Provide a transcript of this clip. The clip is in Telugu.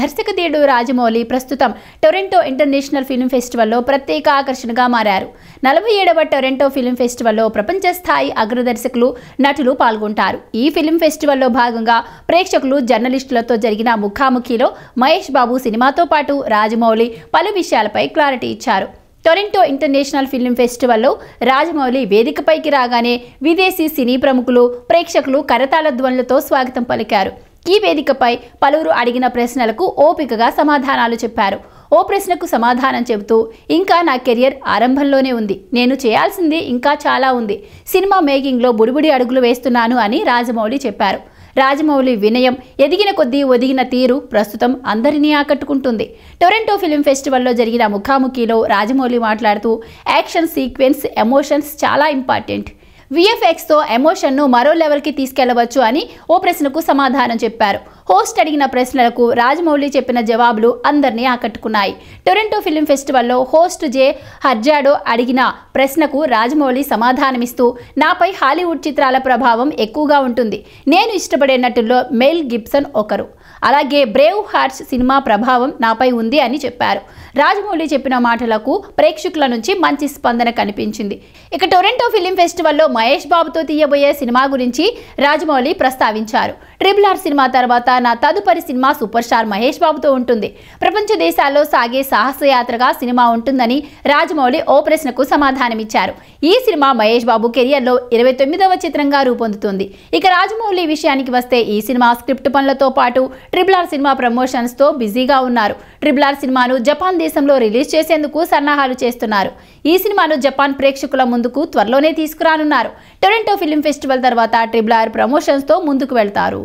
దర్శకధీయుడు రాజమౌళి ప్రస్తుతం టొరెంటో ఇంటర్నేషనల్ ఫిల్మ్ ఫెస్టివల్లో ప్రత్యేక ఆకర్షణగా మారారు నలభై ఏడవ టొరెంటో ఫిల్మ్ ఫెస్టివల్లో ప్రపంచ స్థాయి అగ్రదర్శకులు నటులు పాల్గొంటారు ఈ ఫిల్మ్ ఫెస్టివల్లో భాగంగా ప్రేక్షకులు జర్నలిస్టులతో జరిగిన ముఖాముఖిలో మహేష్ బాబు సినిమాతో పాటు రాజమౌళి పలు విషయాలపై క్లారిటీ ఇచ్చారు టొరెంటో ఇంటర్నేషనల్ ఫిల్మ్ ఫెస్టివల్లో రాజమౌళి వేదికపైకి రాగానే విదేశీ సినీ ప్రముఖులు ప్రేక్షకులు కరతాళ ధ్వనులతో స్వాగతం పలికారు ఈ వేదికపై పలువురు అడిగిన ప్రశ్నలకు ఓపికగా సమాధానాలు చెప్పారు ఓ ప్రశ్నకు సమాధానం చెబుతూ ఇంకా నా కెరియర్ ఆరంభంలోనే ఉంది నేను చేయాల్సింది ఇంకా చాలా ఉంది సినిమా మేకింగ్లో బుడిబుడి అడుగులు వేస్తున్నాను అని రాజమౌళి చెప్పారు రాజమౌళి వినయం ఎదిగిన కొద్దీ ఒదిగిన తీరు ప్రస్తుతం అందరినీ ఆకట్టుకుంటుంది టొరంటో ఫిలిం ఫెస్టివల్లో జరిగిన ముఖాముఖిలో రాజమౌళి మాట్లాడుతూ యాక్షన్ సీక్వెన్స్ ఎమోషన్స్ చాలా ఇంపార్టెంట్ విఎఫ్ఎక్స్తో ఎమోషన్ను మరో లెవెల్కి తీసుకెళ్లవచ్చు అని ఓ ప్రశ్నకు సమాధానం చెప్పారు హోస్ట్ అడిగిన ప్రశ్నలకు రాజమౌళి చెప్పిన జవాబులు అందరినీ ఆకట్టుకున్నాయి టొరంటో ఫిల్మ్ ఫెస్టివల్లో హోస్ట్ జే హర్జాడో అడిగిన ప్రశ్నకు రాజమౌళి సమాధానమిస్తూ నాపై హాలీవుడ్ చిత్రాల ప్రభావం ఎక్కువగా ఉంటుంది నేను ఇష్టపడే నటుల్లో మెల్ గిబ్సన్ ఒకరు అలాగే బ్రేవ్ హార్ట్స్ సినిమా ప్రభావం నాపై ఉంది అని చెప్పారు రాజమౌళి చెప్పిన మాటలకు ప్రేక్షకుల నుంచి మంచి స్పందన కనిపించింది ఇక టొరంటో ఫిలిం ఫెస్టివల్లో మహేష్ బాబుతో తీయబోయే సినిమా గురించి రాజమౌళి ప్రస్తావించారు ట్రిబుల్ ఆర్ సినిమా తర్వాత నా తదుపరి సినిమా సూపర్ స్టార్ మహేష్ బాబుతో ఉంటుంది ప్రపంచ దేశాల్లో సాగే సాహసయాత్రగా సినిమా ఉంటుందని రాజమౌళి ఓ ప్రశ్నకు సమాధానమిచ్చారు ఈ సినిమా మహేష్ బాబు కెరియర్లో ఇరవై తొమ్మిదవ చిత్రంగా రూపొందుతుంది ఇక రాజమౌళి విషయానికి వస్తే ఈ సినిమా స్క్రిప్ట్ పనులతో పాటు ట్రిపుల్ ఆర్ సినిమా ప్రమోషన్స్తో బిజీగా ఉన్నారు ట్రిపుల్ ఆర్ సినిమాను జపాన్ దేశంలో రిలీజ్ చేసేందుకు సన్నాహాలు చేస్తున్నారు ఈ సినిమాను జపాన్ ప్రేక్షకుల ముందుకు త్వరలోనే తీసుకురానున్నారు టొరంటో ఫిల్మ్ ఫెస్టివల్ తర్వాత ట్రిపుల్ ఆర్ ప్రమోషన్స్తో ముందుకు వెళ్తారు